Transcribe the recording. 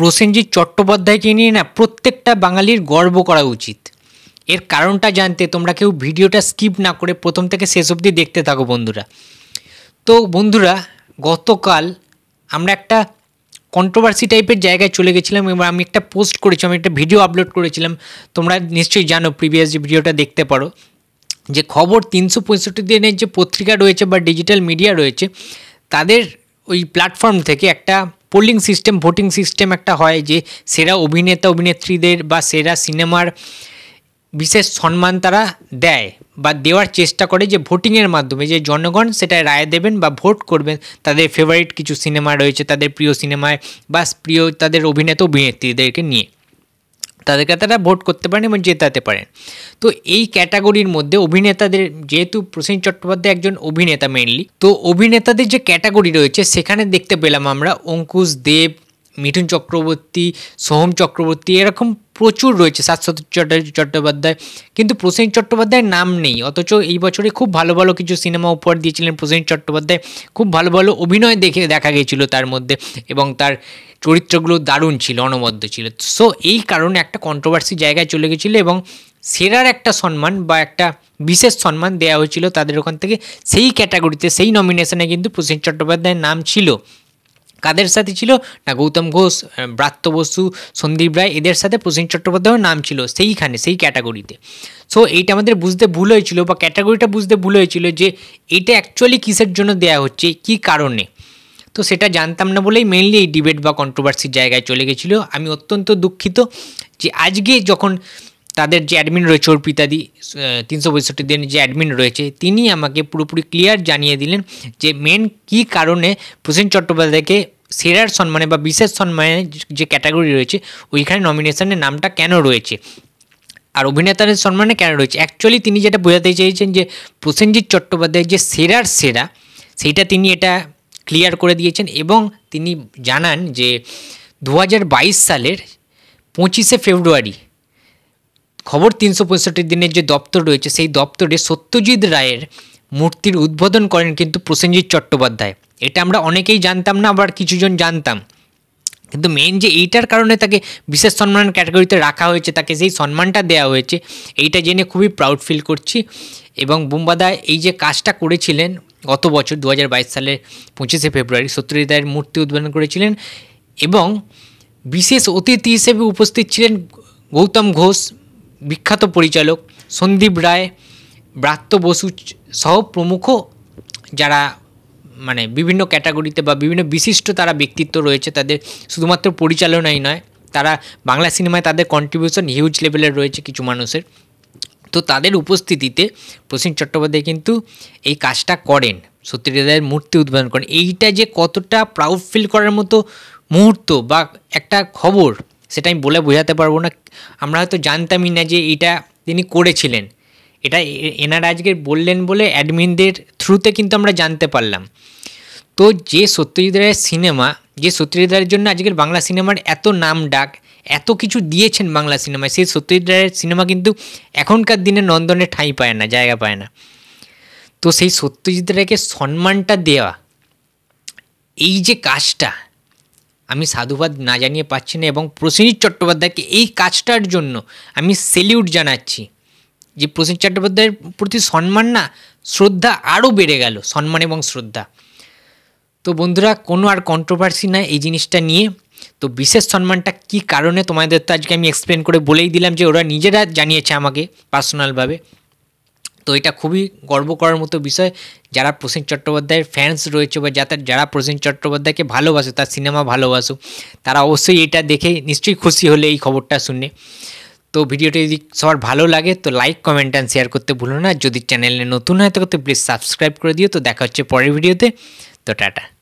প্রসেনজিৎ চট্টোপাধ্যায়কে নিয়ে না প্রত্যেকটা বাঙালির গর্ব করা উচিত এর কারণটা জানতে তোমরা কেউ ভিডিওটা স্কিপ না করে প্রথম থেকে শেষ অবধি দেখতে থাকো বন্ধুরা তো বন্ধুরা গতকাল আমরা একটা কন্ট্রোভার্সি টাইপের জায়গায় চলে গেছিলাম এবং আমি একটা পোস্ট করেছিলাম একটা ভিডিও আপলোড করেছিলাম তোমরা নিশ্চয়ই জানো প্রিভিয়াস যে ভিডিওটা দেখতে পারো যে খবর তিনশো পঁয়ষট্টি দিনের যে পত্রিকা রয়েছে বা ডিজিটাল মিডিয়া রয়েছে তাদের ওই প্ল্যাটফর্ম থেকে একটা পোলিং সিস্টেম ভোটিং সিস্টেম একটা হয় যে সেরা অভিনেতা অভিনেত্রীদের বা সেরা সিনেমার বিশেষ সম্মান তারা দেয় বা দেওয়ার চেষ্টা করে যে ভোটিংয়ের মাধ্যমে যে জনগণ সেটা রায় দেবেন বা ভোট করবেন তাদের ফেভারিট কিছু সিনেমা রয়েছে তাদের প্রিয় সিনেমায় বা প্রিয় তাদের অভিনেতা অভিনেত্রীদেরকে নিয়ে তাদেরকে তারা ভোট করতে পারেন এবং জেতাতে পারেন তো এই ক্যাটাগরির মধ্যে অভিনেতাদের যেহেতু প্রসেন চট্টোপাধ্যায় একজন অভিনেতা মেনলি তো অভিনেতাদের যে ক্যাটাগরি রয়েছে সেখানে দেখতে পেলাম আমরা অঙ্কুশ দেব মিঠুন চক্রবর্তী সোহম চক্রবর্তী এরকম প্রচুর রয়েছে শাশ্বত চট্টোপাধ্যায় কিন্তু প্রসেন চট্টোপাধ্যায়ের নাম নেই অথচ এই বছরে খুব ভালো ভালো কিছু সিনেমা উপহার দিয়েছিলেন প্রসেন চট্টোপাধ্যায় খুব ভালো ভালো অভিনয় দেখে দেখা গিয়েছিল তার মধ্যে এবং তার চরিত্রগুলো দারুণ ছিল অনবদ্য ছিল সো এই কারণে একটা কন্ট্রোভার্সি জায়গায় চলে গেছিলো এবং সেরার একটা সম্মান বা একটা বিশেষ সম্মান দেওয়া হয়েছিল তাদের ওখান থেকে সেই ক্যাটাগরিতে সেই নমিনেশনে কিন্তু প্রসেন চট্টোপাধ্যায়ের নাম ছিল কাদের সাথে ছিল না গৌতম ঘোষ ব্রাত্য বসু সন্দীপ রায় এদের সাথে প্রসেন চট্টোপাধ্যায়ের নাম ছিল সেইখানে সেই ক্যাটাগরিতে সো এইটা আমাদের বুঝতে ভুল হয়েছিল বা ক্যাটাগরিটা বুঝতে ভুল হয়েছিল যে এটা অ্যাকচুয়ালি কিসের জন্য দেয়া হচ্ছে কি কারণে তো সেটা জানতাম না বলেই মেনলি এই ডিবেট বা কন্ট্রোভার্সির জায়গায় চলে গেছিলো আমি অত্যন্ত দুঃখিত যে আজকে যখন তাদের যে অ্যাডমিন রয়েছে অর্পিতাদি তিনশো পঁয়ষট্টি দিন যে অ্যাডমিন রয়েছে তিনি আমাকে পুরোপুরি ক্লিয়ার জানিয়ে দিলেন যে মেন কি কারণে প্রসেন চট্টোপাধ্যায়কে সেরার সম্মানে বা বিশেষ সম্মানে যে ক্যাটাগরি রয়েছে ওইখানে নমিনেশনের নামটা কেন রয়েছে আর অভিনেতাদের সম্মানে কেন রয়েছে অ্যাকচুয়ালি তিনি যেটা বোঝাতে চেয়েছেন যে প্রসেনজিৎ চট্টোপাধ্যায় যে সেরার সেরা সেইটা তিনি এটা ক্লিয়ার করে দিয়েছেন এবং তিনি জানান যে দু সালের পঁচিশে ফেব্রুয়ারি খবর তিনশো পঁয়ষট্টি দিনের যে দপ্তর রয়েছে সেই দপ্তরে সত্যজিৎ রায়ের মূর্তির উদ্বোধন করেন কিন্তু প্রসেনজিৎ চট্টোপাধ্যায় এটা আমরা অনেকেই জানতাম না আবার কিছুজন জানতাম কিন্তু মেন যে এইটার কারণে তাকে বিশেষ সম্মান ক্যাটাগরিতে রাখা হয়েছে তাকে সেই সম্মানটা দেওয়া হয়েছে এইটা জেনে খুবই প্রাউড ফিল করছি এবং বুম্বাদায় এই যে কাজটা করেছিলেন গত বছর দু সালের পঁচিশে ফেব্রুয়ারি সত্যজিৎ রায়ের মূর্তি উদ্বোধন করেছিলেন এবং বিশেষ অতিথি হিসেবে উপস্থিত ছিলেন গৌতম ঘোষ বিখ্যাত পরিচালক সন্দীপ রায় ব্রাত্য বসু সহ প্রমুখ যারা মানে বিভিন্ন ক্যাটাগরিতে বা বিভিন্ন বিশিষ্ট তারা ব্যক্তিত্ব রয়েছে তাদের শুধুমাত্র পরিচালনাই নয় তারা বাংলা সিনেমায় তাদের কন্ট্রিবিউশন হিউজ লেভেলের রয়েছে কিছু মানুষের তো তাদের উপস্থিতিতে প্রসীন চট্টোপাধ্যায় কিন্তু এই কাজটা করেন সত্যিকারের মূর্তি উদ্বোধন করেন এইটা যে কতটা প্রাউড ফিল করার মতো মুহূর্ত বা একটা খবর সেটা আমি বলে বোঝাতে পারবো না আমরা হয়তো জানতামই না যে এটা তিনি করেছিলেন এটা এনারা আজকে বললেন বলে অ্যাডমিনদের থ্রুতে কিন্তু আমরা জানতে পারলাম তো যে সত্যজিৎ রায়ের সিনেমা যে সত্যজিৎ রায়ের জন্য আজকের বাংলা সিনেমার এত নাম ডাক এত কিছু দিয়েছেন বাংলা সিনেমায় সেই সত্যজিৎ রায়ের সিনেমা কিন্তু এখনকার দিনে নন্দনে ঠাঁই পায় না জায়গা পায় না তো সেই সত্যজিৎ রায়কে সম্মানটা দেওয়া এই যে কাজটা আমি সাধুবাদ না জানিয়ে পাচ্ছি না এবং প্রসেনজিৎ চট্টোপাধ্যায়কে এই কাজটার জন্য আমি সেলিউট জানাচ্ছি যে প্রসেনজিৎ চট্টোপাধ্যায়ের প্রতি সম্মান না শ্রদ্ধা আরও বেড়ে গেল সম্মান এবং শ্রদ্ধা তো বন্ধুরা কোনো আর কন্ট্রোভার্সি নাই এই জিনিসটা নিয়ে তো বিশেষ সম্মানটা কি কারণে তোমাদের তো আজকে আমি এক্সপ্লেন করে বলেই দিলাম যে ওরা নিজেরা জানিয়েছে আমাকে পার্সোনালভাবে তো এটা খুবই গর্ব করার মতো বিষয় যারা প্রসেন চট্টোপাধ্যায়ের ফ্যান্স রয়েছে বা যাদের যারা প্রসেন চট্টোপাধ্যায়কে ভালোবাসো তার সিনেমা ভালোবাসো তারা অবশ্যই এটা দেখে নিশ্চয়ই খুশি হলে এই খবরটা শুনে তো ভিডিওটি যদি সবার ভালো লাগে তো লাইক কমেন্ট অ্যান্ড শেয়ার করতে ভুলো না যদি চ্যানেলে নতুন হয় তো প্লিজ সাবস্ক্রাইব করে দিও তো দেখা হচ্ছে পরের ভিডিওতে তো টাটা